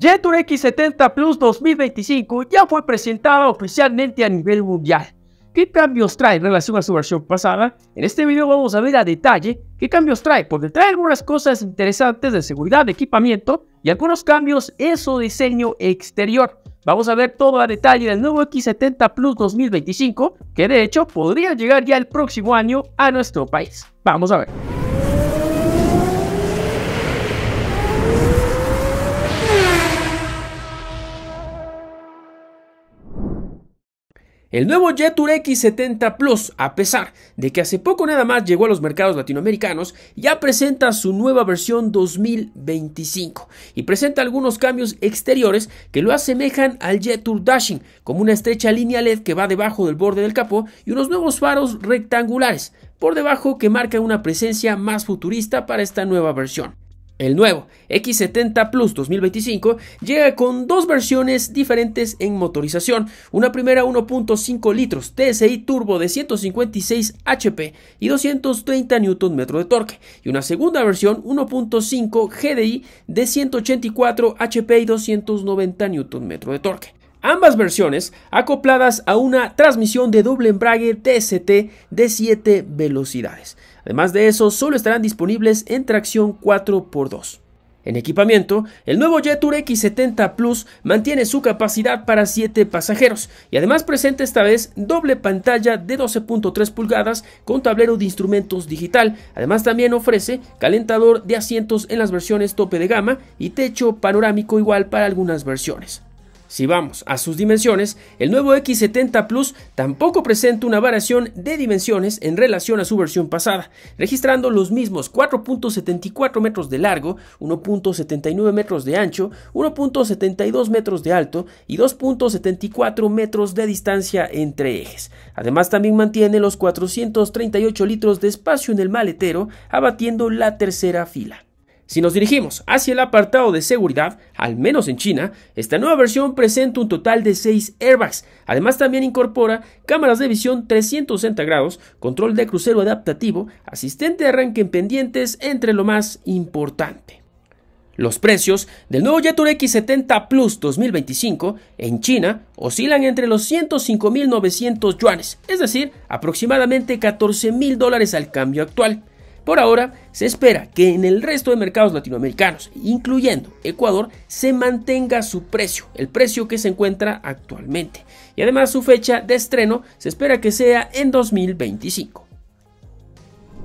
Jetour X70 Plus 2025 ya fue presentada oficialmente a nivel mundial. ¿Qué cambios trae en relación a su versión pasada? En este video vamos a ver a detalle qué cambios trae, porque trae algunas cosas interesantes de seguridad, de equipamiento y algunos cambios en su diseño exterior. Vamos a ver todo a detalle del nuevo X70 Plus 2025, que de hecho podría llegar ya el próximo año a nuestro país. Vamos a ver. El nuevo x 70 Plus, a pesar de que hace poco nada más llegó a los mercados latinoamericanos, ya presenta su nueva versión 2025 y presenta algunos cambios exteriores que lo asemejan al Jetur Dashing, como una estrecha línea LED que va debajo del borde del capó y unos nuevos faros rectangulares por debajo que marcan una presencia más futurista para esta nueva versión. El nuevo X70 Plus 2025 llega con dos versiones diferentes en motorización. Una primera 1.5 litros TSI turbo de 156 HP y 230 Nm de torque. Y una segunda versión 1.5 GDI de 184 HP y 290 Nm de torque. Ambas versiones acopladas a una transmisión de doble embrague TST de 7 velocidades. Además de eso, solo estarán disponibles en tracción 4x2. En equipamiento, el nuevo Jetour X70 Plus mantiene su capacidad para 7 pasajeros y además presenta esta vez doble pantalla de 12.3 pulgadas con tablero de instrumentos digital. Además también ofrece calentador de asientos en las versiones tope de gama y techo panorámico igual para algunas versiones. Si vamos a sus dimensiones, el nuevo X70 Plus tampoco presenta una variación de dimensiones en relación a su versión pasada, registrando los mismos 4.74 metros de largo, 1.79 metros de ancho, 1.72 metros de alto y 2.74 metros de distancia entre ejes. Además también mantiene los 438 litros de espacio en el maletero, abatiendo la tercera fila. Si nos dirigimos hacia el apartado de seguridad, al menos en China, esta nueva versión presenta un total de 6 airbags. Además también incorpora cámaras de visión 360 grados, control de crucero adaptativo, asistente de arranque en pendientes, entre lo más importante. Los precios del nuevo Jetour X70 Plus 2025 en China oscilan entre los 105.900 yuanes, es decir, aproximadamente 14.000 dólares al cambio actual. Por ahora, se espera que en el resto de mercados latinoamericanos, incluyendo Ecuador, se mantenga su precio, el precio que se encuentra actualmente. Y además su fecha de estreno se espera que sea en 2025.